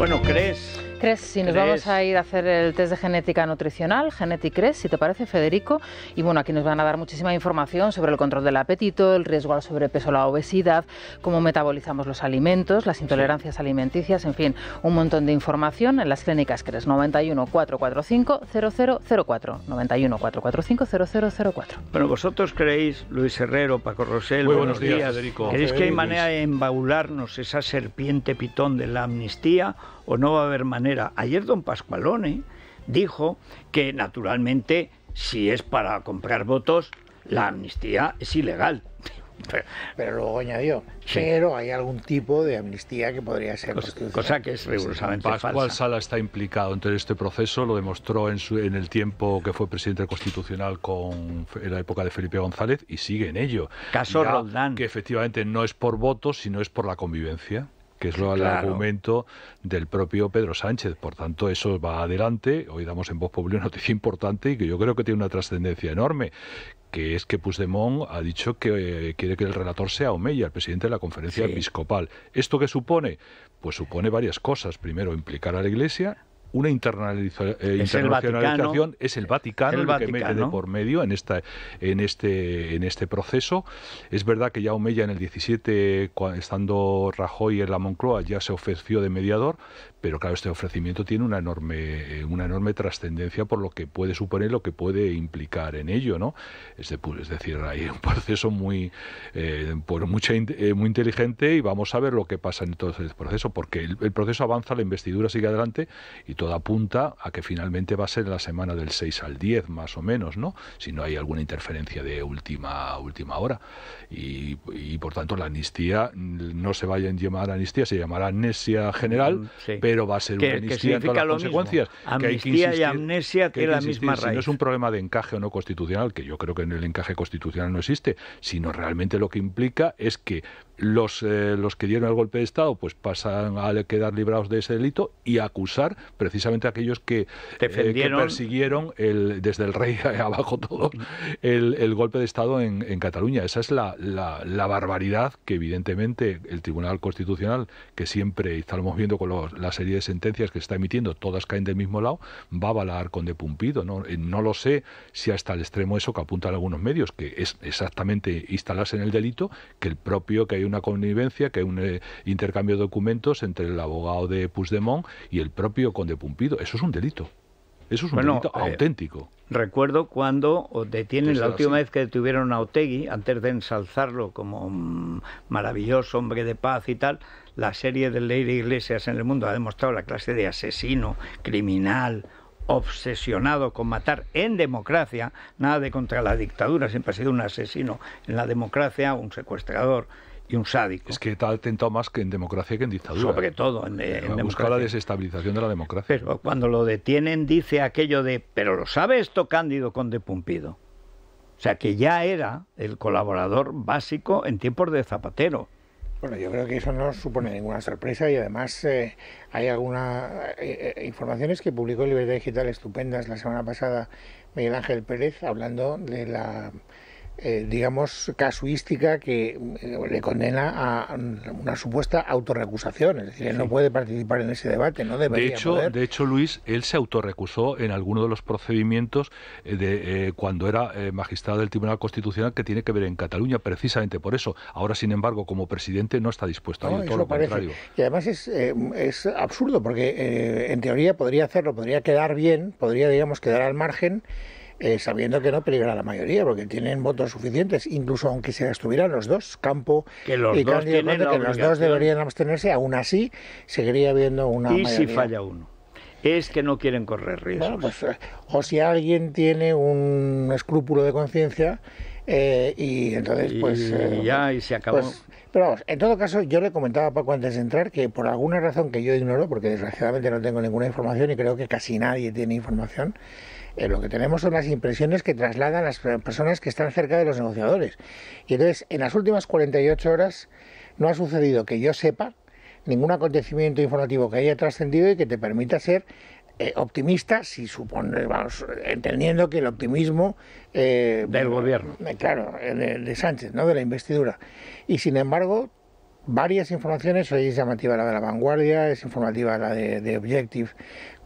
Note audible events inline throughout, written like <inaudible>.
Bueno, ¿crees? Cres, si nos vamos a ir a hacer el test de genética nutricional, Genetic Cres, si te parece, Federico. Y bueno, aquí nos van a dar muchísima información sobre el control del apetito, el riesgo al sobrepeso, la obesidad, cómo metabolizamos los alimentos, las intolerancias alimenticias, en fin, un montón de información en las clínicas Cres. 91 445 0004. 91 445 0004. Bueno, vosotros creéis, Luis Herrero, Paco Rosel, buenos, días, Federico. ¿Creéis que hay manera de embaularnos esa serpiente pitón de la amnistía? o no va a haber manera. Ayer don Pascualone dijo que naturalmente si es para comprar votos, la amnistía es ilegal. <laughs> Pero, luego añadió, pero hay algún tipo de amnistía que podría ser cosa, que es rigurosamente Pascual Sala está implicado en todo este proceso, lo demostró en, el tiempo que fue presidente constitucional con, en la época de Felipe González y sigue en ello. Caso Roldán. Que efectivamente no es por votos, sino es por la convivencia que es lo, al argumento del propio Pedro Sánchez. Por tanto, eso va adelante. Hoy damos en Voz Pública una noticia importante y que yo creo que tiene una trascendencia enorme, que es que Puigdemont ha dicho que eh, quiere que el relator sea Omeya, el presidente de la conferencia episcopal. ¿Esto qué supone? Pues supone varias cosas. Primero, implicar a la Iglesia una internacionalización, eh, es el Vaticano el, que mete de por medio en, esta, en, este, en este proceso. Es verdad que ya Omeya en el 17, estando Rajoy en la Moncloa, ya se ofreció de mediador, pero claro, este ofrecimiento tiene una enorme, eh, una enorme trascendencia por lo que puede suponer, lo que puede implicar en ello, ¿no? Es, decir, hay un <laughs> proceso muy, eh, pues mucha, muy inteligente y vamos a ver lo que pasa en todo ese proceso, porque el, proceso avanza, la investidura sigue adelante y todo apunta a que finalmente va a ser la semana del 6 al 10, más o menos, ¿no? Si no hay alguna interferencia de última, última hora. Y, por tanto, la amnistía mm, no se vaya a llamar amnistía, se llamará amnesia general, mm, pero va a ser una amnistía con las consecuencias. Amnistía que que y amnesia la misma raíz. Si no es un problema de encaje o no constitucional, que yo creo que en el encaje constitucional no existe, sino realmente lo que implica es que los, eh, los que dieron el golpe de Estado pues pasan a quedar librados de ese delito y acusar, acusar precisamente aquellos que, eh, persiguieron el, desde el rey <laughs> abajo todo el, golpe de Estado en, Cataluña. Esa es la, la, barbaridad que evidentemente el Tribunal Constitucional, que siempre estamos viendo con la serie de sentencias que está emitiendo, todas caen del mismo lado, va a avalar con de Pumpido. Eh, no, lo sé si hasta el extremo eso que apuntan algunos medios, que es exactamente instalarse en el delito, que el propio, que hay una connivencia, que hay un eh, intercambio de documentos entre el abogado de Puigdemont y el propio conde Pumpido. Eso es un delito. Eso es un delito eh, auténtico. Recuerdo cuando detienen la última vez que detuvieron a Otegui, antes de ensalzarlo como maravilloso hombre de paz y tal, la serie de Ley de Iglesias en el mundo ha demostrado la clase de asesino, criminal, obsesionado con matar en democracia, nada de contra la dictadura, siempre ha sido un asesino en la democracia, un secuestrador y un sádico. Es que tal atentado más que en democracia que en dictadura. Sobre todo en, eh, en democracia. la desestabilización de la democracia. Pero cuando lo detienen dice aquello de, pero lo sabe esto Cándido Conde Pumpido. O sea, que ya era el colaborador básico en tiempos de Zapatero. Bueno, yo creo que eso no supone ninguna sorpresa y además eh, hay algunas eh, informaciones que publicó Libertad Digital estupendas la semana pasada Miguel Ángel Pérez hablando de la eh, digamos, casuística que mm, le condena a una supuesta autorrecusación. Es decir, él no puede participar en ese debate, no debería de hecho, De hecho, Luis, él se autorrecusó en alguno de los procedimientos eh, de eh, cuando era magistrado del Tribunal Constitucional que tiene que ver en Cataluña, precisamente por eso. Ahora, sin embargo, como presidente no está dispuesto a todo lo contrario. Y además es, es absurdo, porque en teoría podría hacerlo, podría quedar bien, podría, digamos, quedar al margen eh, sabiendo que no peligra la mayoría, porque tienen votos suficientes, incluso aunque se estuvieran los dos, Campo que los y dos que los dos deberían abstenerse, aún así seguiría habiendo una ¿Y si falla uno? Es que no quieren correr riesgo? Pues, eh, o si alguien tiene un escrúpulo de conciencia, eh, y entonces, pues. ...y ya, y se acabó. Pues, pero vamos, en todo caso, yo le comentaba a Paco antes de entrar que por alguna razón que yo ignoro, porque desgraciadamente no tengo ninguna información y creo que casi nadie tiene información, eh, lo que tenemos son las impresiones que trasladan las personas que están cerca de los negociadores. Y entonces, en las últimas 48 horas no ha sucedido que yo sepa ningún acontecimiento informativo que haya trascendido y que te permita ser eh, optimista si entendiendo que el optimismo eh, del gobierno, claro, de, Sánchez, no de la investidura. Y sin embargo, varias informaciones, hoy es llamativa la de la vanguardia, es informativa la de, de Objective,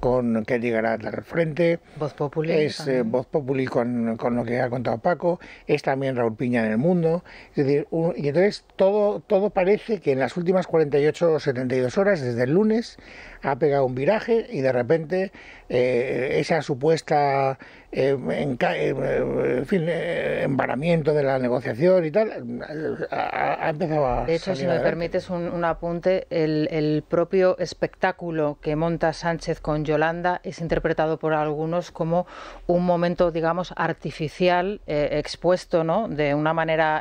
con Kelly a al frente. Voz Populi. Es eh, Voz popular con, con, lo que ha contado Paco. Es también Raúl Piña en el mundo. Es decir, y entonces todo, todo parece que en las últimas 48 o 72 horas, desde el lunes, ha pegado un viraje y de repente eh, esa supuesta eh, eh, en, fin, de la negociación y tal ha, empezado a... De hecho, si me permites un, apunte, el, el, propio espectáculo que monta Sánchez con Yolanda es interpretado por algunos como un momento, digamos, artificial, expuesto ¿no? de una manera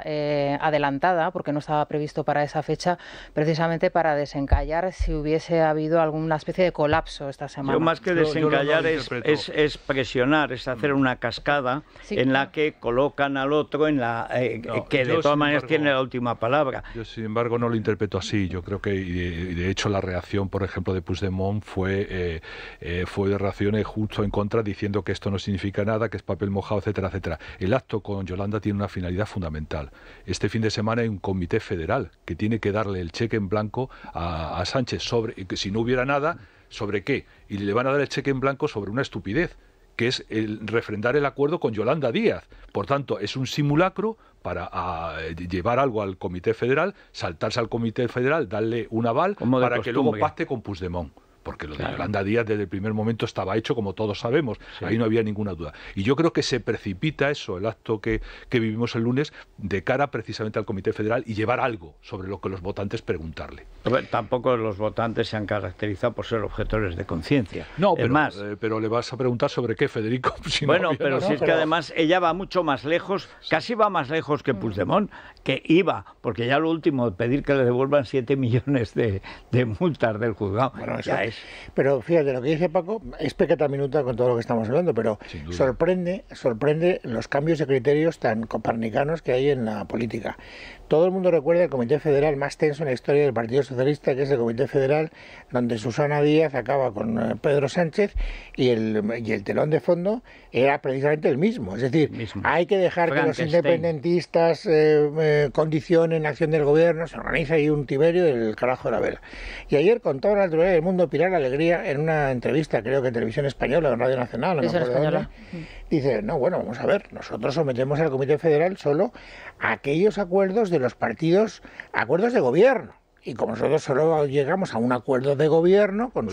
adelantada, porque no estaba previsto para esa fecha, precisamente para desencallar si hubiese habido algún especie de colapso esta semana. Yo más que desencallar es, presionar, es hacer mm. una cascada en la que colocan al otro en la eh, eh, que de todas maneras tiene la última palabra. Yo sin embargo no lo interpreto así. Yo creo que de, hecho la reacción, por ejemplo, de Puigdemont fue eh, fue de reacciones justo en contra, diciendo que esto no significa nada, que es papel mojado, etcétera, etcétera. El acto con Yolanda tiene una finalidad fundamental. Este fin de semana hay un comité federal que tiene que darle el cheque en blanco a, a Sánchez sobre que si no hubiera nada sobre qué. Y le van a dar el cheque en blanco sobre una estupidez que es el refrendar el acuerdo con Yolanda Díaz. Por tanto, es un simulacro para ah, llevar algo al Comité Federal, saltarse al Comité Federal, darle un aval para que luego pacte con Puigdemont porque lo de Yolanda Díaz desde el primer momento estaba hecho, como todos sabemos, ahí no había ninguna duda. Y yo creo que se precipita eso, el acto que, vivimos el lunes, de cara precisamente al Comité Federal y llevar algo sobre lo que los votantes preguntarle. tampoco los votantes se han caracterizado por ser objetores de conciencia. No, pero, más, eh, pero le vas a preguntar sobre qué, Federico. <laughs> bueno, pero si es que además ella va mucho más lejos, casi va más lejos que mm. Puigdemont, que iba, porque ya lo último, pedir que le devuelvan 7 millones de, multas del juzgado. Bueno, eso, pero fíjate, lo que dice Paco es pequeta minuta con todo lo que estamos hablando, pero sorprende, sorprende los cambios de criterios tan copernicanos que hay en la política. Todo el mundo recuerda el Comité Federal más tenso en la historia del Partido Socialista, que es el Comité Federal donde Susana Díaz acaba con eh, Pedro Sánchez y el, telón de fondo era precisamente el mismo. Es decir, hay que dejar que los independentistas eh, eh, condicionen la acción del gobierno, se organiza ahí un tiberio del carajo de la vela. Y ayer con toda la naturaleza del mundo Pilar Alegría en una entrevista, creo que en Televisión Española, en Radio Nacional, en la acuerdo Española, mm dice, no, bueno, vamos a ver, nosotros sometemos al Comité Federal solo aquellos acuerdos de los partidos, acuerdos de gobierno y como nosotros solo llegamos a un acuerdo de gobierno con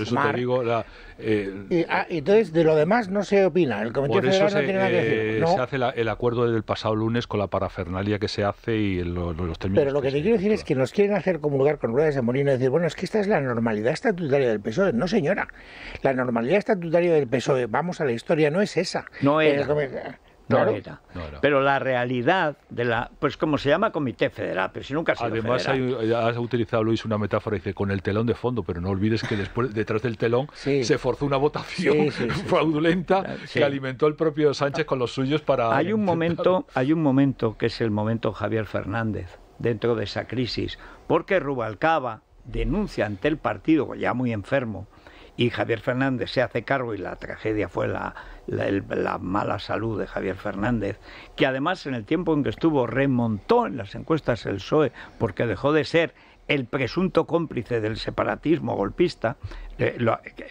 eh, ah, entonces de lo demás no se opina el comité por eso no se eh, hace el acuerdo del pasado lunes con la parafernalia que se hace y los términos pero lo que, te quiero decir es que nos quieren hacer comulgar con ruedas de molino y decir bueno es que esta es la normalidad estatutaria del PSOE no señora la normalidad estatutaria del PSOE vamos a la historia no es esa no es eh, pero la realidad de la. Pues como se llama Comité Federal, pero si nunca se Además, has utilizado Luis una metáfora, dice, con el telón de fondo, pero no olvides que después, <laughs> detrás del telón, se forzó una votación fraudulenta que alimentó el propio Sánchez con los suyos para. Hay un momento, hay un momento que es el momento Javier Fernández, dentro de esa crisis, porque Rubalcaba denuncia ante el partido, ya muy enfermo, y Javier Fernández se hace cargo y la tragedia fue la, mala salud de Javier Fernández, que además en el tiempo en que estuvo remontó en las encuestas el PSOE porque dejó de ser el presunto cómplice del separatismo golpista, eh,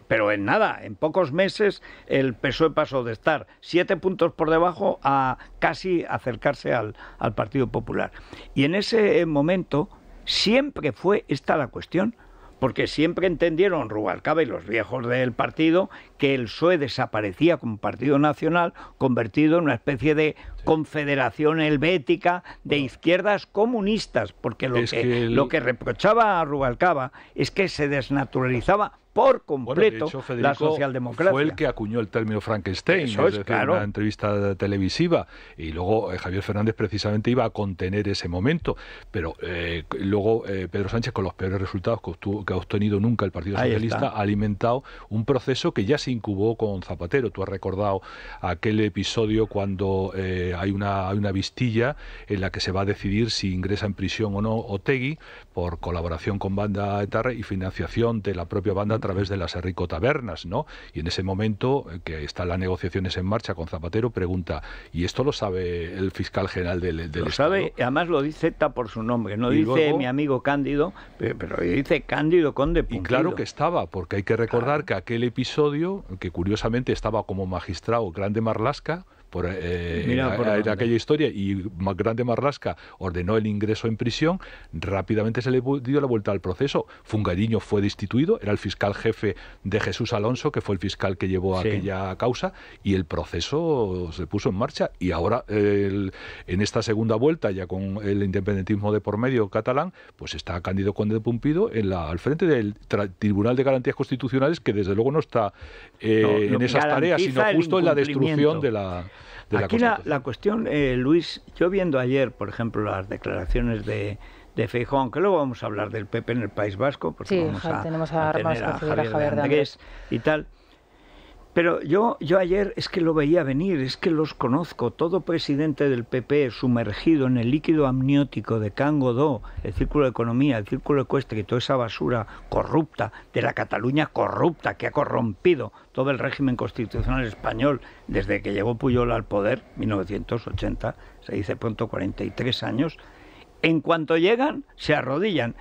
pero en nada, en pocos meses el PSOE pasó de estar siete puntos por debajo a casi acercarse al Partido Popular. Y en ese momento siempre fue esta la cuestión, porque siempre entendieron Rubalcaba y los viejos del partido que el PSOE desaparecía como partido nacional, convertido en una especie de confederación helvética de izquierdas comunistas, porque lo que, lo que reprochaba a Rubalcaba es que se desnaturalizaba por completo la socialdemocracia. Fue el que acuñó el término Frankenstein en una entrevista televisiva. Y luego eh, Javier Fernández precisamente iba a contener ese momento. Pero eh, luego eh, Pedro Sánchez, con los peores resultados que, ha obtenido nunca el Partido Socialista, ha alimentado un proceso que ya se incubó con Zapatero. Tú has recordado aquel episodio cuando hay, una, hay una vistilla en la que se va a decidir si ingresa en prisión o no Otegui por colaboración con banda Etarre... y financiación de la propia banda mm través de las Rico Tabernas, ¿no? Y en ese momento eh, que están las negociaciones en marcha con Zapatero, pregunta, ¿y esto lo sabe el fiscal general del, del lo sabe, además lo dice Z por su nombre, no dice mi amigo Cándido, pero, dice Cándido Conde Y claro que estaba, porque hay que recordar que aquel episodio, que curiosamente estaba como magistrado Grande Marlasca, por eh, aquella historia y Grande Marrasca ordenó el ingreso en prisión, rápidamente se le dio la vuelta al proceso. Fungariño fue destituido, era el fiscal jefe de Jesús Alonso, que fue el fiscal que llevó aquella causa, y el proceso se puso en marcha. Y ahora, en esta segunda vuelta, ya con el independentismo de por medio catalán, pues está Cándido Conde Pumpido al frente del Tribunal de Garantías Constitucionales, que desde luego no está eh, en esas tareas, sino justo en la destrucción de la... Aquí la cuestión, eh, Luis, yo viendo ayer, por ejemplo, las declaraciones de, de que aunque luego vamos a hablar del PP en el País Vasco, porque tenemos a, a, tener a de y tal. Pero yo, yo ayer es que lo veía venir, es que los conozco. Todo presidente del PP sumergido en el líquido amniótico de Cangodó, el Círculo de Economía, el Círculo Ecuestre y toda esa basura corrupta de la Cataluña corrupta que ha corrompido todo el régimen constitucional español desde que llegó Puyol al poder, 1980, se dice pronto 43 años. En cuanto llegan, se arrodillan.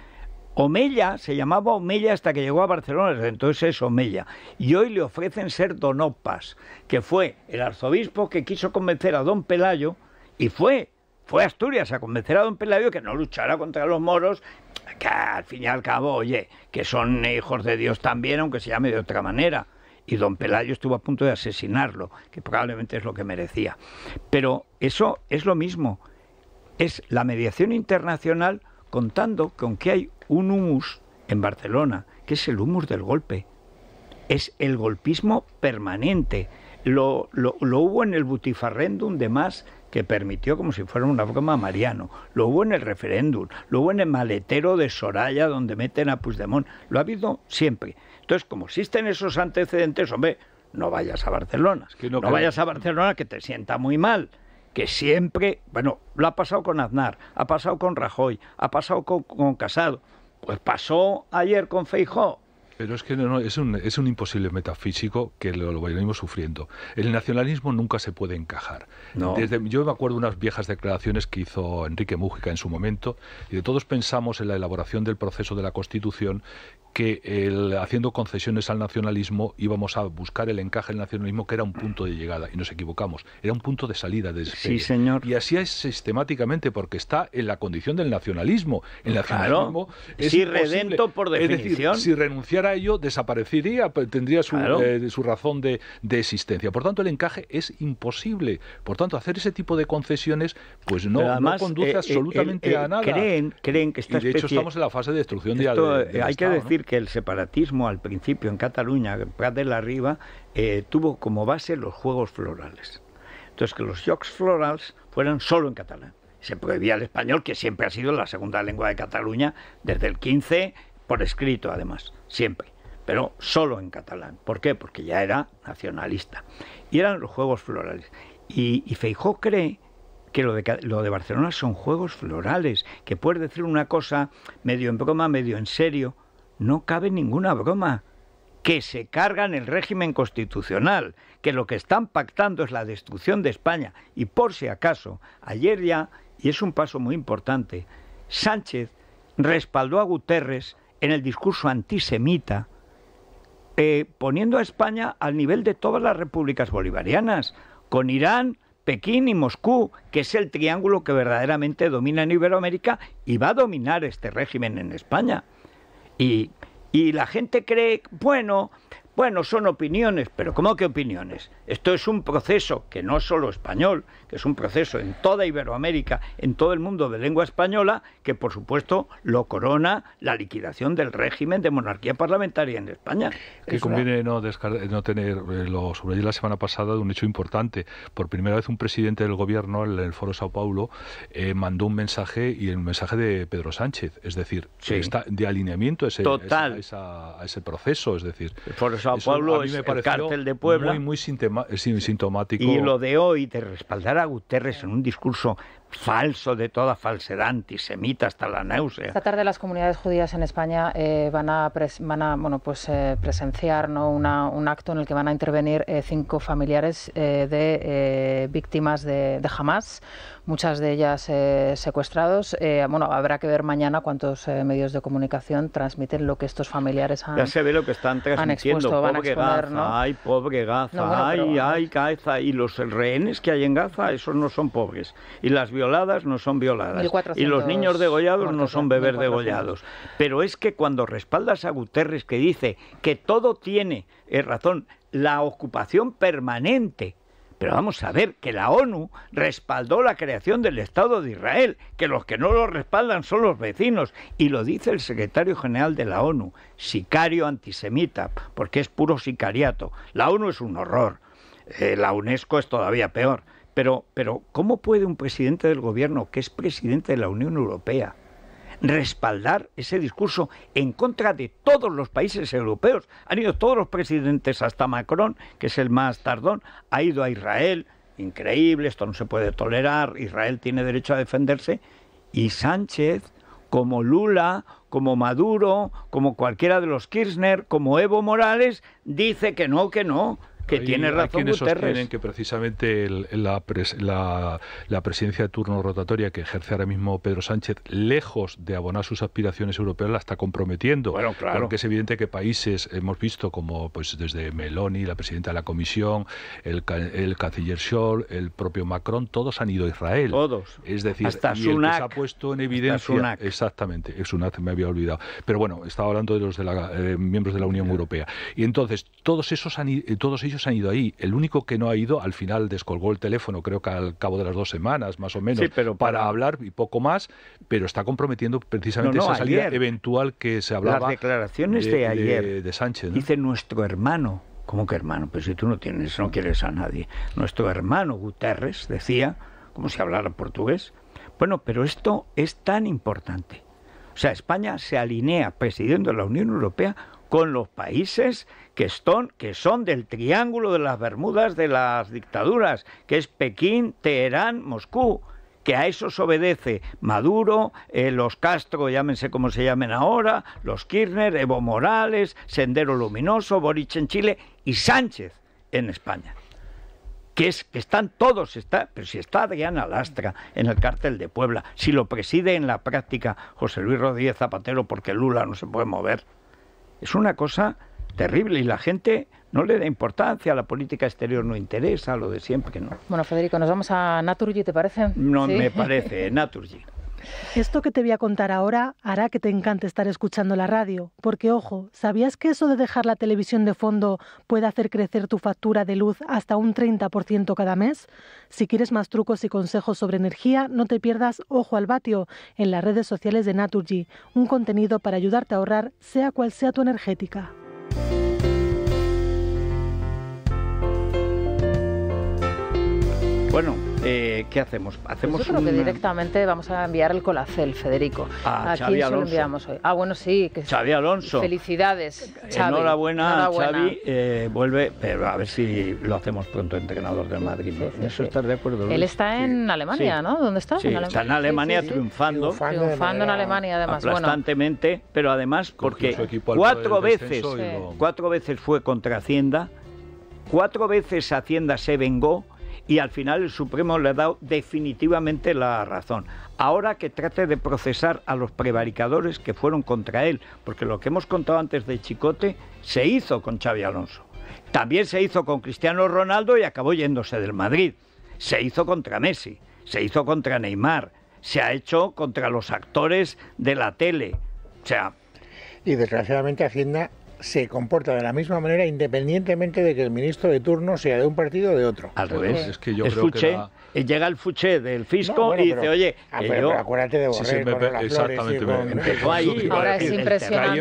Omella se llamaba Omella hasta que llegó a Barcelona, entonces es Omella. Y hoy le ofrecen ser Donopas, que fue el arzobispo que quiso convencer a don Pelayo, y fue, fue a Asturias a convencer a don Pelayo que no luchara contra los moros, que al fin y al cabo, oye, que son hijos de Dios también, aunque se llame de otra manera. Y don Pelayo estuvo a punto de asesinarlo, que probablemente es lo que merecía. Pero eso es lo mismo. Es la mediación internacional contando con que hay un humus en Barcelona, que es el humus del golpe. Es el golpismo permanente. Lo, lo, lo hubo en el butifarrendum de más que permitió como si fuera una broma Mariano. Lo hubo en el referéndum, lo hubo en el maletero de Soraya donde meten a Puigdemont. Lo ha habido siempre. Entonces, como existen esos antecedentes, hombre, no vayas a Barcelona. no vayas a Barcelona que te sienta muy mal que siempre, bueno, lo ha pasado con Aznar, ha pasado con Rajoy, ha pasado con, Casado, pues pasó ayer con Feijóo. Pero es que no, es, un, imposible metafísico que lo, vayamos sufriendo. El nacionalismo nunca se puede encajar. yo me acuerdo unas viejas declaraciones que hizo Enrique Mújica en su momento, y de todos pensamos en la elaboración del proceso de la Constitución que haciendo concesiones al nacionalismo íbamos a buscar el encaje del nacionalismo que era un punto de llegada y nos equivocamos, era un punto de salida de Sí, señor. Y así es sistemáticamente porque está en la condición del nacionalismo. El nacionalismo claro. es por definición. Es decir, si renunciara ello desaparecería, pues, tendría su, eh, su razón de, existencia. Por tanto, el encaje es imposible. Por tanto, hacer ese tipo de concesiones pues no, conduce eh, eh, absolutamente a nada. Creen, creen que Y de hecho estamos en la fase de destrucción de, Hay que decir que el separatismo al principio en Cataluña, Prat de la Riba, tuvo como base los Juegos Florales. Entonces, que los Jocs Florals fueran solo en catalán se prohibía el español, que siempre ha sido la segunda lengua de Cataluña desde el 15 por escrito además, siempre, pero solo en catalán. ¿Por qué? Porque ya era nacionalista. Y eran los Juegos Florales. Y, Feijó cree que lo de, lo de Barcelona son Juegos Florales, que puede decir una cosa medio en broma, medio en serio. No cabe ninguna broma que se cargan el régimen constitucional, que lo que están pactando es la destrucción de España. Y por si acaso, ayer ya, y es un paso muy importante, Sánchez respaldó a Guterres en el discurso antisemita, eh, poniendo a España al nivel de todas las repúblicas bolivarianas, con Irán, Pekín y Moscú, que es el triángulo que verdaderamente domina en Iberoamérica y va a dominar este régimen en España. y la gente cree, bueno, bueno, son opiniones, pero ¿cómo que opiniones? Esto es un proceso que no solo español, que es un proceso en toda Iberoamérica, en todo el mundo de lengua española, que por supuesto lo corona la liquidación del régimen de monarquía parlamentaria en España. Que conviene no, no, tener, eh, lo subrayé la semana pasada de un hecho importante. Por primera vez un presidente del gobierno en el Foro Sao Paulo eh, mandó un mensaje y el mensaje de Pedro Sánchez, es decir, está de alineamiento a ese, a ese proceso, es decir el cártel de Puebla. Muy, muy eh, sintomático. Y lo de hoy de respaldar a Guterres en un discurso falso de toda falsedad, antisemita hasta la náusea. Esta tarde las comunidades judías en España eh, van a, van bueno, pues, eh, presenciar ¿no? un acto en el que van a intervenir eh, cinco familiares de víctimas de, de, Hamas, muchas de ellas secuestrados. bueno, habrá que ver mañana cuántos medios de comunicación transmiten lo que estos familiares han Ya se ve lo que están transmitiendo. pobre Gaza, hay pobre Gaza, hay Y los rehenes que hay en Gaza, esos no son pobres. Y las violadas no son violadas. y los niños degollados no son bebés degollados. Pero es que cuando respaldas a Guterres que dice que todo tiene razón, la ocupación permanente pero vamos a ver que la ONU respaldó la creación del Estado de Israel, que los que no lo respaldan son los vecinos. Y lo dice el secretario general de la ONU, sicario antisemita, porque es puro sicariato. La ONU es un horror. Eh, la UNESCO es todavía peor. Pero, ¿cómo puede un presidente del gobierno, que es presidente de la Unión Europea, respaldar ese discurso en contra de todos los países europeos? Han ido todos los presidentes hasta Macron, que es el más tardón, ha ido a Israel, increíble, esto no se puede tolerar, Israel tiene derecho a defenderse, y Sánchez, como Lula, como Maduro, como cualquiera de los Kirchner, como Evo Morales, dice que no, que no, que tiene razón hay quienes Guterres. sostienen que precisamente la, presidencia de turno rotatoria que ejerce ahora mismo Pedro Sánchez, lejos de abonar sus aspiraciones europeas, la está comprometiendo. Bueno, claro. que es evidente que países, hemos visto como pues desde Meloni, la presidenta de la Comisión, el, canciller Scholl, el propio Macron, todos han ido a Israel. Todos. Es decir, Hasta Sunak, ha puesto en evidencia. Exactamente, es Sunak, me había olvidado. Pero bueno, estaba hablando de los de eh, miembros de la Unión Europea. Y entonces, todos, esos eh, todos ellos han ido ahí. El único que no ha ido, al final descolgó el teléfono, creo que al cabo de las dos semanas, más o menos, pero para... hablar y poco más, pero está comprometiendo precisamente esa salida eventual que se hablaba. Las declaraciones de, ayer de, Sánchez. Dice nuestro hermano. ¿Cómo que hermano? Pues si tú no tienes, no quieres a nadie. Nuestro hermano Guterres decía, como si hablara portugués, bueno, pero esto es tan importante. O sea, España se alinea, presidiendo la Unión Europea, con los países que, son, del triángulo de las Bermudas de las dictaduras, que es Pekín, Teherán, Moscú que a se obedece Maduro, eh, los Castro, llámense como se llamen ahora, los Kirchner, Evo Morales, Sendero Luminoso, Boric en Chile y Sánchez en España. Que, es, que están todos, está, pero si está Adriana Lastra en el cártel de Puebla, si lo preside en la práctica José Luis Rodríguez Zapatero porque Lula no se puede mover, es una cosa terrible y la gente no le da importancia, la política exterior no interesa, lo de siempre, que ¿no? Bueno, Federico, nos vamos a Naturgy, ¿te parece? No me <laughs> parece, Naturgy. Esto que te voy a contar ahora hará que te encante estar escuchando la radio, porque ojo, ¿sabías que eso de dejar la televisión de fondo puede hacer crecer tu factura de luz hasta un 30% cada mes? Si quieres más trucos y consejos sobre energía, no te pierdas Ojo al Vatio en las redes sociales de Naturgy, un contenido para ayudarte a ahorrar sea cual sea tu energética. Bueno, eh, ¿qué hacemos? Hacemos pues yo creo que directamente vamos a enviar el colacel, Federico. ¿A, quién lo enviamos hoy? Ah, bueno, sí. Que... Xavi Alonso. Felicidades, eh, Xavi. Enhorabuena, Enhorabuena. Xavi. Eh, vuelve, pero a ver si lo hacemos pronto, entrenador del Madrid. Eso estás de acuerdo, Él está en Alemania, ¿no? ¿Dónde está? está en Alemania triunfando. Triunfando, en Alemania, además. Constantemente, pero además porque cuatro veces, cuatro veces fue contra Hacienda, cuatro veces Hacienda se vengó y al final el Supremo le ha dado definitivamente la razón. Ahora que trate de procesar a los prevaricadores que fueron contra él, porque lo que hemos contado antes de Chicote se hizo con Xavi Alonso. También se hizo con Cristiano Ronaldo y acabó yéndose del Madrid. Se hizo contra Messi, se hizo contra Neymar, se ha hecho contra los actores de la tele. O sea, y desgraciadamente Hacienda se comporta de la misma manera independientemente de que el ministro de turno sea de un partido o de otro. Al revés, es que yo creo fuché, eh, llega el fuché del fisco y dice, oye, ah, acuérdate de sí, exactamente, empezó ahí. Ahora es impresionante,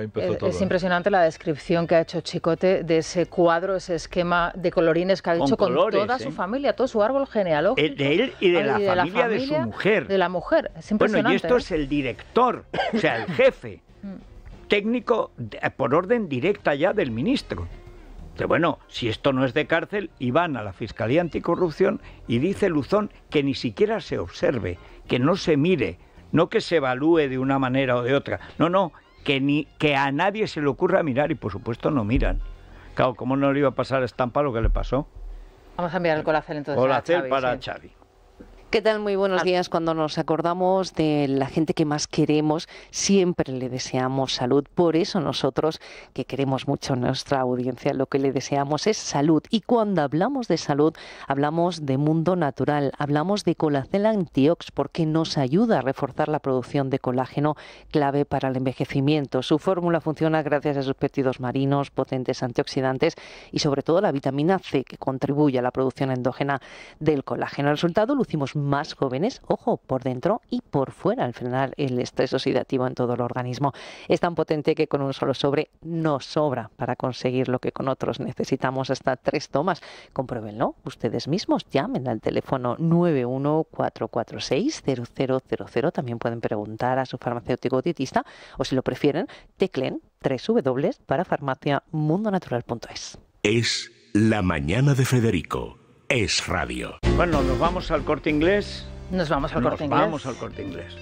empezó, eh, impresionante la descripción que ha hecho Chicote de ese cuadro, ese esquema de colorines que ha hecho con, toda su ¿eh? familia, todo su árbol genealógico. de él y de, la, familia de su mujer. De la mujer, es impresionante. Bueno, y esto es el director, o sea, el jefe. Mm técnico por orden directa ya del ministro. Pero bueno, si esto no es de cárcel, y van a la Fiscalía Anticorrupción y dice Luzón que ni siquiera se observe, que no se mire, no que se evalúe de una manera o de otra. No, no, que, ni, que a nadie se le ocurra mirar y por supuesto no miran. Claro, ¿cómo no le iba a pasar a Estampa lo que le pasó? Vamos a mirar el colacel entonces. Colacel para Chavi. ¿Qué tal? Muy buenos días. Cuando nos acordamos de la gente que más queremos, siempre le deseamos salud. Por eso nosotros, que queremos mucho nuestra audiencia, lo que le deseamos es salud. Y cuando hablamos de salud, hablamos de mundo natural, hablamos de colacela antiox, porque nos ayuda a reforzar la producción de colágeno, clave para el envejecimiento. Su fórmula funciona gracias a sus péptidos marinos, potentes antioxidantes y sobre todo la vitamina C, que contribuye a la producción endógena del colágeno. El resultado lucimos más jóvenes, ojo, por dentro y por fuera, al frenar el estrés oxidativo en todo el organismo. Es tan potente que con un solo sobre no sobra para conseguir lo que con otros necesitamos hasta tres tomas. Compruébenlo ustedes mismos, llamen al teléfono 914460000, también pueden preguntar a su farmacéutico dietista o si lo prefieren, teclen w para farmaciamundonatural.es. Es la mañana de Federico es radio. Bueno, nos vamos al corte inglés. Nos vamos al Vamos al corte inglés.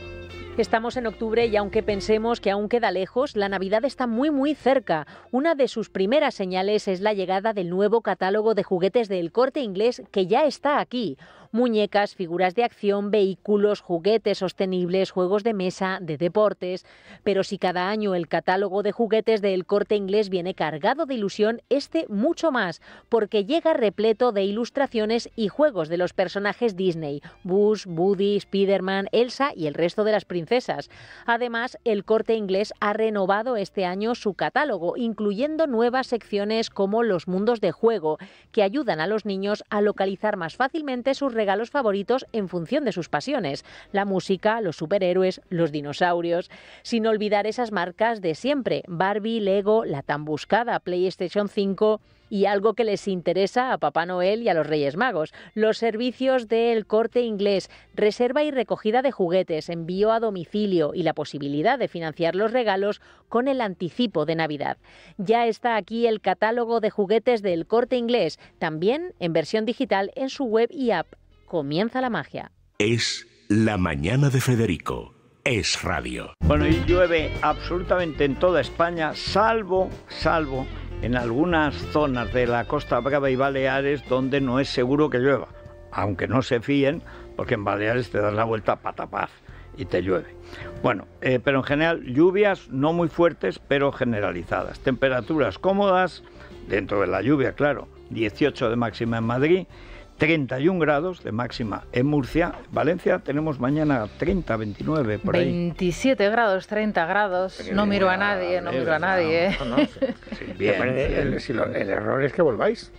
Estamos en octubre y aunque pensemos que aún queda lejos, la Navidad está muy muy cerca. Una de sus primeras señales es la llegada del nuevo catálogo de juguetes del corte inglés que ya está aquí muñecas, figuras de acción, vehículos, juguetes sostenibles, juegos de mesa, de deportes. Pero si cada año el catálogo de juguetes del corte inglés viene cargado de ilusión, este mucho más, porque llega repleto de ilustraciones y juegos de los personajes Disney, Buzz, Woody, Spider-Man, Elsa y el resto de las princesas. Además, el corte inglés ha renovado este año su catálogo, incluyendo nuevas secciones como los mundos de juego, que ayudan a los niños a localizar más fácilmente sus regalos favoritos en función de sus pasiones, la música, los superhéroes, los dinosaurios, sin olvidar esas marcas de siempre, Barbie, Lego, la tan buscada PlayStation 5 y algo que les interesa a Papá Noel y a los Reyes Magos, los servicios del corte inglés, reserva y recogida de juguetes, envío a domicilio y la posibilidad de financiar los regalos con el anticipo de Navidad. Ya está aquí el catálogo de juguetes del corte inglés, también en versión digital en su web y app comienza la magia. Es la mañana de Federico es radio. Bueno, y llueve absolutamente en toda España, salvo, salvo en algunas zonas de la Costa Brava y Baleares donde no es seguro que llueva. Aunque no se fíen, porque en Baleares te das la vuelta patapaz y te llueve. Bueno, eh, pero en general lluvias no muy fuertes, pero generalizadas. Temperaturas cómodas, dentro de la lluvia, claro, 18 de máxima en Madrid 31 grados de máxima en Murcia. Valencia tenemos mañana 30, 29 por 27 grados, 30 grados. no miro a nadie, no ¿eh? miro a nadie. el, error es que volváis.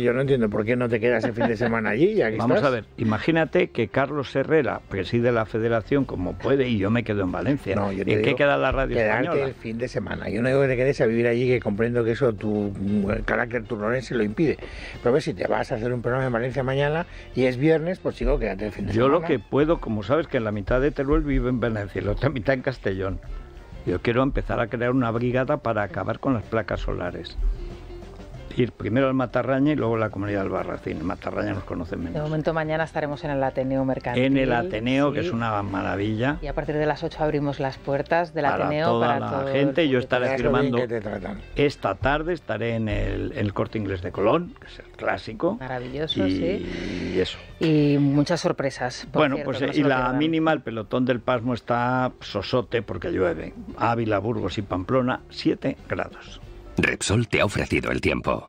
Yo no entiendo por qué no te quedas el fin de semana allí. Vamos a ver, imagínate que Carlos Herrera preside la federación como puede y yo me quedo en Valencia. ¿Y ¿En qué queda la radio quedarte el fin de semana. Yo no digo que te quedes a vivir allí, que comprendo que eso tu mm, carácter turnorense lo impide. Pero a ver, si te vas a hacer un programa en Valencia mañana y es viernes, pues sigo quédate el fin de semana. Yo lo que puedo, como sabes, que en la mitad de Teruel vive en Valencia y la otra mitad en Castellón. Yo quiero empezar a crear una brigada para acabar con las placas solares ir primero al Matarraña y luego a la comunidad del Barracín. Matarraña nos conocen menos. De momento mañana estaremos en el Ateneo Mercantil. En el Ateneo, que es una maravilla. Y a partir de las 8 abrimos las puertas del Ateneo... para Ateneo toda para la gente. Yo estaré firmando esta tarde, estaré en el, Corte Inglés de Colón, que es el clásico. Maravilloso, y, sí. Y eso. Y muchas sorpresas. bueno, pues eh, y la mínima, el pelotón del Pasmo está sosote porque llueve. Ávila, Burgos y Pamplona, 7 grados. Repsol te ha ofrecido el tiempo.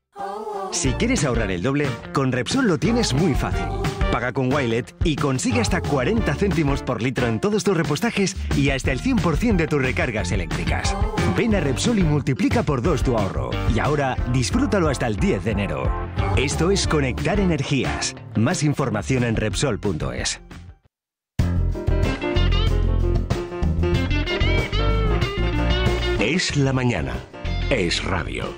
Si quieres ahorrar el doble, con Repsol lo tienes muy fácil. Paga con Wilet y consigue hasta 40 céntimos por litro en todos tus repostajes y hasta el 100% de tus recargas eléctricas. Ven a Repsol y multiplica por dos tu ahorro. Y ahora disfrútalo hasta el 10 de enero. Esto es Conectar Energías. Más información en Repsol.es. Es la mañana es radio.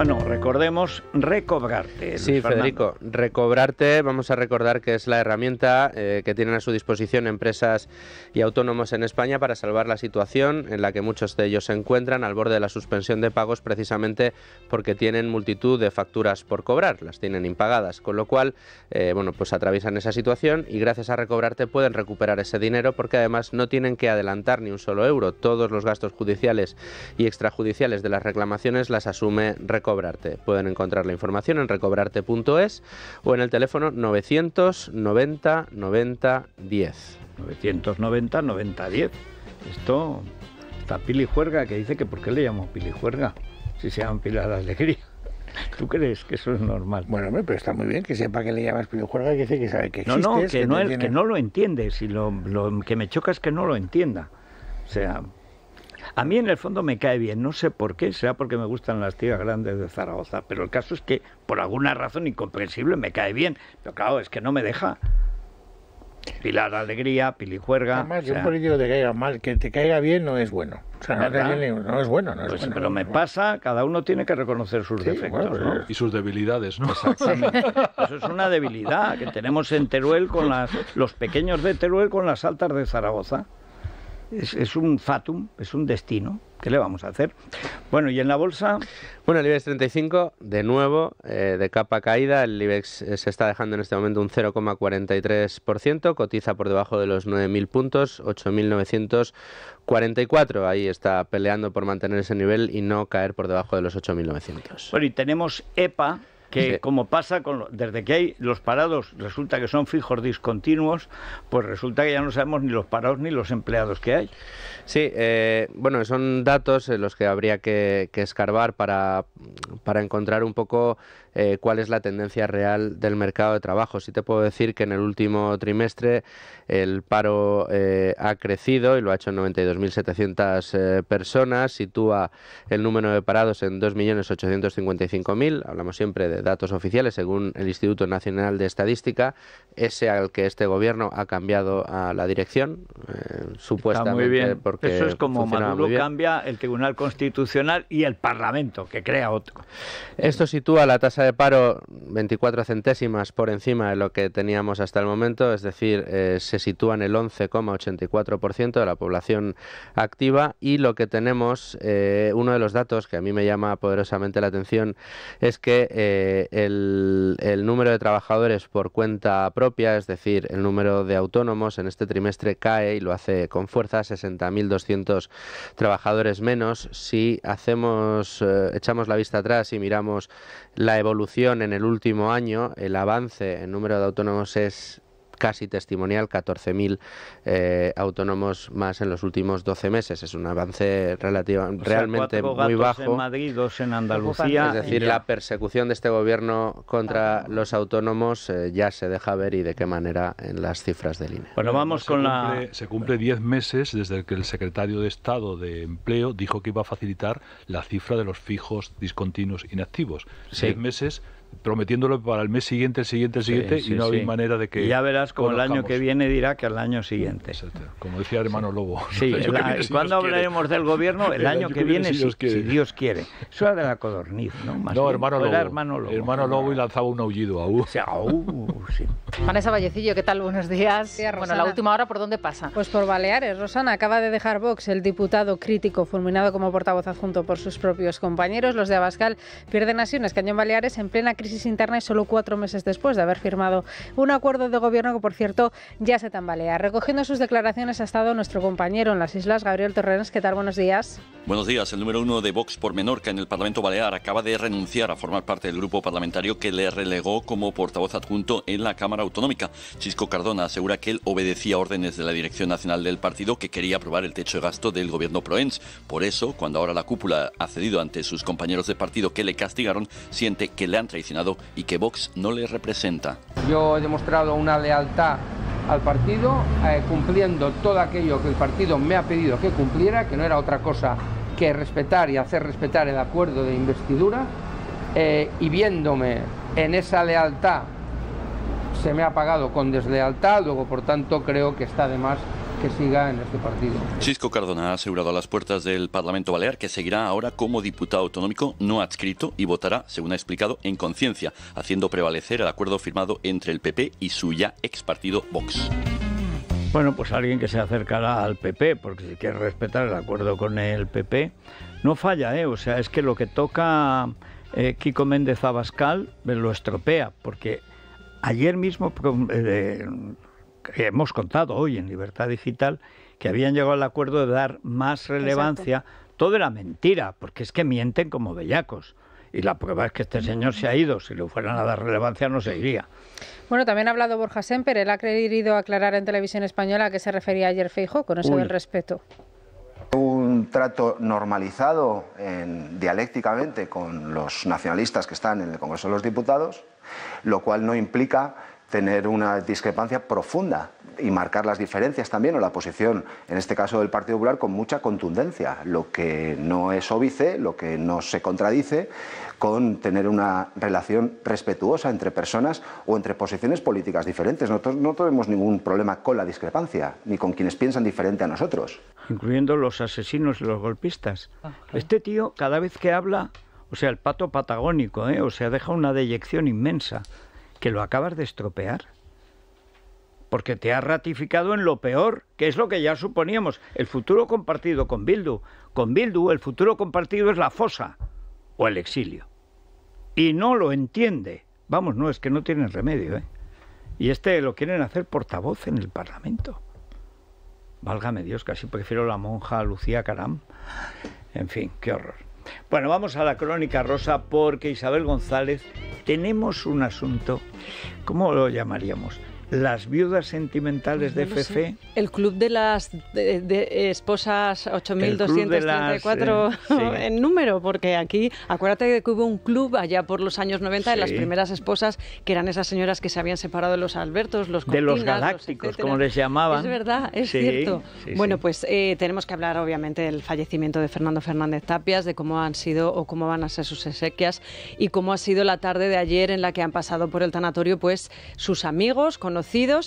Bueno, ah, recordemos recobrarte. sí, Federico, recobrarte, vamos a recordar que es la herramienta eh, que tienen a su disposición empresas y autónomos en España para salvar la situación en la que muchos de ellos se encuentran al borde de la suspensión de pagos precisamente porque tienen multitud de facturas por cobrar, las tienen impagadas, con lo cual, eh, bueno, pues atraviesan esa situación y gracias a recobrarte pueden recuperar ese dinero porque además no tienen que adelantar ni un solo euro, todos los gastos judiciales y extrajudiciales de las reclamaciones las asume recobrarte Pueden encontrar la información en recobrarte.es o en el teléfono 990 90 10. 990 90 10. Esto está Pili Juerga que dice que ¿por qué le llamo Pili Juerga? Si se pila la Alegría. ¿Tú crees que eso es normal? Bueno, pero está muy bien que sepa que le llamas juerga y que dice que sabe que existe. No, no, que, no, lo entiende. Si lo, que me choca es que no lo entienda. O sea, a mí en el fondo me cae bien, no sé por qué, sea porque me gustan las tigas grandes de Zaragoza, pero el caso es que por alguna razón incomprensible me cae bien, pero claro, es que no me deja. Pilar Alegría, Pilijuerga. Además, o un político te caiga mal, que te caiga bien no es bueno. O sea, no, es bueno, no es pues, Pero me pasa, cada uno tiene que reconocer sus defectos. Pues, y sus debilidades, <laughs> Eso es una debilidad que tenemos en Teruel con las, los pequeños de Teruel con las altas de Zaragoza es, un fatum, es un destino. ¿Qué le vamos a hacer? Bueno, ¿y en la bolsa? Bueno, el IBEX 35, de nuevo, eh, de capa caída. El IBEX eh, se está dejando en este momento un 0,43%, cotiza por debajo de los 9.000 puntos, 8.944. Ahí está peleando por mantener ese nivel y no caer por debajo de los 8.900. Bueno, y tenemos EPA, que como pasa con desde que hay los parados resulta que son fijos discontinuos, pues resulta que ya no sabemos ni los parados ni los empleados que hay. Sí, eh, bueno, son datos en los que habría que, que escarbar para, para encontrar un poco eh, cuál es la tendencia real del mercado de trabajo. Si te puedo decir que en el último trimestre el paro eh, ha crecido y lo ha hecho 92.700 eh, personas, sitúa el número de parados en 2.855.000, hablamos siempre de datos oficiales según el Instituto Nacional de Estadística, ese al que este gobierno ha cambiado a la dirección, supuestamente porque eso es como Maduro cambia el Tribunal Constitucional y el Parlamento, que crea otro. Esto sitúa la tasa de paro 24 centésimas por encima de lo que teníamos hasta el momento, es decir, eh, se sitúa en el 11,84% de la población activa y lo que tenemos, eh, uno de los datos que a mí me llama poderosamente la atención es que eh, el, número de trabajadores por cuenta propia, es decir, el número de autónomos en este trimestre cae y lo hace con fuerza, 60.200 trabajadores menos. Si hacemos, echamos la vista atrás y miramos la evolución evolución en el último año, el avance en número de autónomos es casi testimonial, 14.000 eh, autónomos más en los últimos 12 meses. Es un avance relativa, realmente muy bajo. En Madrid, dos en Andalucía. Es decir, la persecución de este gobierno contra los autónomos eh, ya se deja ver y de qué manera en las cifras del INE. Bueno, vamos con la. Se cumple 10 meses desde que el secretario de Estado de Empleo dijo que iba a facilitar la cifra de los fijos discontinuos inactivos. 10 meses prometiéndolo para el mes siguiente, el siguiente, el siguiente, y no hay manera de que. ya verás como el año que viene dirá que al año siguiente. Como decía hermano Lobo. Sí, <laughs> cuando hablaremos del gobierno, el, <laughs> año, que, viene, si, Dios quiere. Eso era de la codorniz, ¿no? no, hermano, Lobo, hermano Lobo. y lanzaba un aullido, aú. O sí. Vanessa Vallecillo, ¿qué tal? Buenos días. bueno, la última hora, ¿por dónde pasa? Pues por Baleares. Rosana acaba de dejar Vox, el diputado crítico, fulminado como portavoz adjunto por sus propios compañeros. Los de Abascal pierden así un escaño en Baleares en plena crisis interna y solo cuatro meses después de haber firmado un acuerdo de gobierno que, por cierto, ya se tambalea. Recogiendo sus declaraciones ha estado nuestro compañero en las islas, Gabriel Torrenes. ¿Qué tal? Buenos días. Buenos días. El número uno de Vox por Menorca en el Parlamento Balear acaba de renunciar a formar parte del grupo parlamentario que le relegó como portavoz adjunto en la Cámara Autonómica. Chisco Cardona asegura que él obedecía órdenes de la Dirección Nacional del Partido que quería aprobar el techo de gasto del gobierno Proens. Por eso, cuando ahora la cúpula ha cedido ante sus compañeros de partido que le castigaron, siente que le han traicionado y que Vox no le representa. Yo he demostrado una lealtad al partido, eh, cumpliendo todo aquello que el partido me ha pedido que cumpliera, que no era otra cosa que respetar y hacer respetar el acuerdo de investidura, eh, y viéndome en esa lealtad se me ha pagado con deslealtad, luego por tanto creo que está de más que siga en este partido. Cisco Cardona ha asegurado a las puertas del Parlamento Balear que seguirá ahora como diputado autonómico no adscrito y votará, según ha explicado, en conciencia, haciendo prevalecer el acuerdo firmado entre el PP y su ya ex partido Vox. Bueno, pues alguien que se acercará al PP, porque si quiere respetar el acuerdo con el PP, no falla, ¿eh? O sea, es que lo que toca eh, Kiko Méndez Abascal eh, lo estropea, porque ayer mismo eh, hemos contado hoy en Libertad Digital que habían llegado al acuerdo de dar más relevancia. toda la mentira, porque es que mienten como bellacos. Y la prueba es que este señor se ha ido. Si le fueran a dar relevancia, no se iría. Bueno, también ha hablado Borja Semper. Él ha querido aclarar en televisión española a qué se refería ayer Feijo con eso buen del respeto. Un trato normalizado dialécticamente con los nacionalistas que están en el Congreso de los Diputados, lo cual no implica tener una discrepancia profunda y marcar las diferencias también o la posición, en este caso del Partido Popular, con mucha contundencia, lo que no es óbice, lo que no se contradice con tener una relación respetuosa entre personas o entre posiciones políticas diferentes. Nosotros no tenemos ningún problema con la discrepancia, ni con quienes piensan diferente a nosotros. Incluyendo los asesinos y los golpistas. Ah, este tío, cada vez que habla, o sea, el pato patagónico, ¿eh? o sea, deja una deyección inmensa que lo acabas de estropear. Porque te ha ratificado en lo peor, que es lo que ya suponíamos. El futuro compartido con Bildu. Con Bildu el futuro compartido es la fosa o el exilio. Y no lo entiende. Vamos, no, es que no tienen remedio. ¿eh? Y este lo quieren hacer portavoz en el Parlamento. Válgame Dios, casi prefiero la monja Lucía Caram. En fin, qué horror. Bueno, vamos a la crónica rosa porque Isabel González tenemos un asunto, ¿cómo lo llamaríamos? Las viudas sentimentales pues de FF. E. El club de las de, esposas 8234 eh, <laughs> en número, porque aquí, acuérdate que hubo un club allá por los años 90 de las primeras esposas, que eran esas señoras que se habían separado de los Albertos, los De los galácticos, como les llamaban. Es verdad, es cierto. bueno, pues eh, tenemos que hablar obviamente del fallecimiento de Fernando Fernández Tapias, de cómo han sido o cómo van a ser sus exequias y cómo ha sido la tarde de ayer en la que han pasado por el tanatorio pues sus amigos, con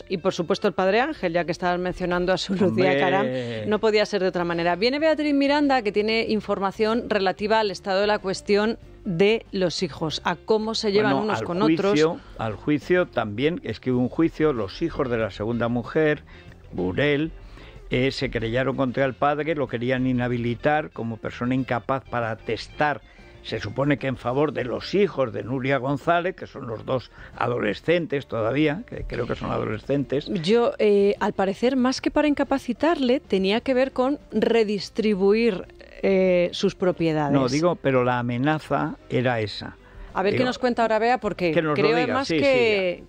y por supuesto el padre Ángel, ya que estabas mencionando a su Lucía Caram, no podía ser de otra manera. Viene Beatriz Miranda que tiene información relativa al estado de la cuestión de los hijos, a cómo se llevan unos con otros. Al juicio también, es que hubo un juicio, los hijos de la segunda mujer, Burel, eh, se creyeron contra el padre, lo querían inhabilitar como persona incapaz para atestar se supone que en favor de los hijos de Nuria González, que son los dos adolescentes todavía, que creo que son adolescentes. Yo, eh, al parecer, más que para incapacitarle, tenía que ver con redistribuir eh, sus propiedades. No, digo, pero la amenaza era esa. A ver qué nos cuenta ahora Bea, porque creo que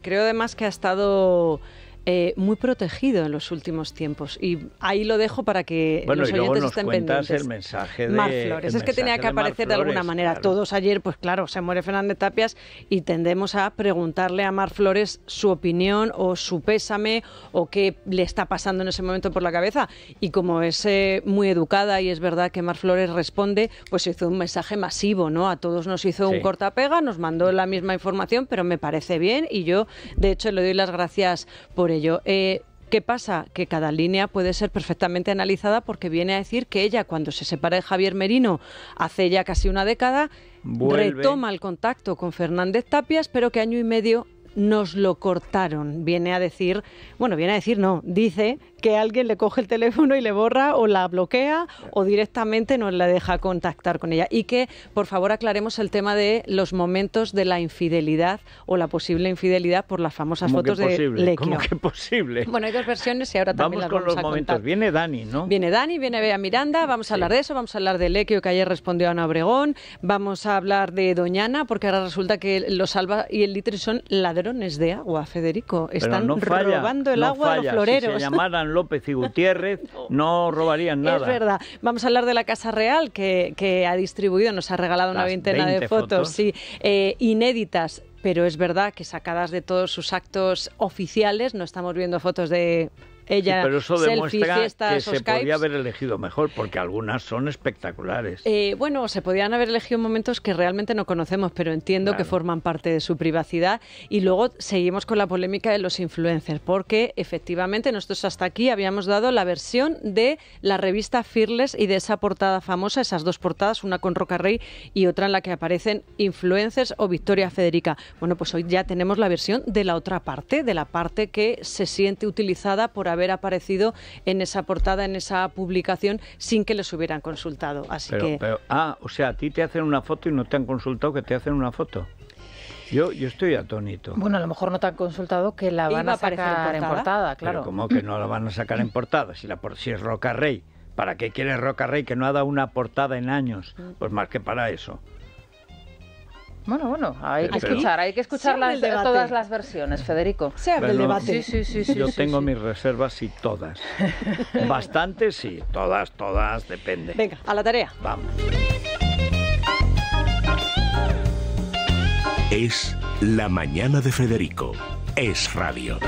creo además que ha estado eh, muy protegido en los últimos tiempos. Y ahí lo dejo para que los oyentes estén pendientes. el mensaje de Mar Flores. es que tenía que aparecer de, alguna manera. Todos ayer, pues claro, se muere Fernández Tapias y tendemos a preguntarle a Mar Flores su opinión o su pésame o qué le está pasando en ese momento por la cabeza. Y como es eh, muy educada y es verdad que Mar Flores responde, pues hizo un mensaje masivo, ¿no? A todos nos hizo un cortapega, nos mandó la misma información, pero me parece bien y yo, de hecho, le doy las gracias por eh, ¿Qué pasa? Que cada línea puede ser perfectamente analizada porque viene a decir que ella, cuando se separa de Javier Merino hace ya casi una década, retoma el contacto con Fernández Tapias, pero que año y medio nos lo cortaron. Viene a decir, bueno, viene a decir no, dice que alguien le coge el teléfono y le borra o la bloquea o directamente nos la deja contactar con ella. Y que, por favor, aclaremos el tema de los momentos de la infidelidad o la posible infidelidad por las famosas fotos de Lequio. ¿Cómo que posible? Bueno, hay dos versiones y ahora también vamos las vamos los a momentos. Viene Dani, ¿no? Viene Dani, viene Bea Miranda, vamos a hablar de eso, vamos a hablar de Lequio que ayer respondió a Ana Obregón, vamos a hablar de Doñana porque ahora resulta que los Alba y el Litri son ladrones de agua, Federico. Están robando el agua a los floreros. Si se <laughs> llamaran López y Gutiérrez, <laughs> no robarían nada. Es verdad. Vamos a hablar de la Casa Real, que, ha distribuido, nos ha regalado una veintena de fotos, Sí, eh, inéditas pero es verdad que sacadas de todos sus actos oficiales, no estamos viendo fotos de ella pero eso demuestra que se podía haber elegido mejor porque algunas son espectaculares eh, bueno se podían haber elegido momentos que realmente no conocemos pero entiendo que forman parte de su privacidad y luego seguimos con la polémica de los influencers porque efectivamente nosotros hasta aquí habíamos dado la versión de la revista Fearless y de esa portada famosa esas dos portadas una con Roca Rey y otra en la que aparecen influencers o Victoria Federica bueno pues hoy ya tenemos la versión de la otra parte de la parte que se siente utilizada por haber aparecido en esa portada, en esa publicación, sin que les hubieran consultado. Así que... ah, o sea, a ti te hacen una foto y no te han consultado que te hacen una foto. Yo, yo estoy atónito. Bueno, a lo mejor no te han consultado que la van a sacar en portada, claro. como ¿Cómo que no la van a sacar en portada? Si, la, si es Roca Rey. ¿Para qué quiere Roca Rey que no ha dado una portada en años? Mm. Pues más que para eso. Bueno, bueno, hay que escuchar, hay que escuchar todas las versiones, Federico. Se el debate. Sí, sí, sí, yo tengo mis reservas y todas. <laughs> Bastantes sí, todas, todas, depende. Venga, a la tarea. Vamos. Es la mañana de Federico. Es radio.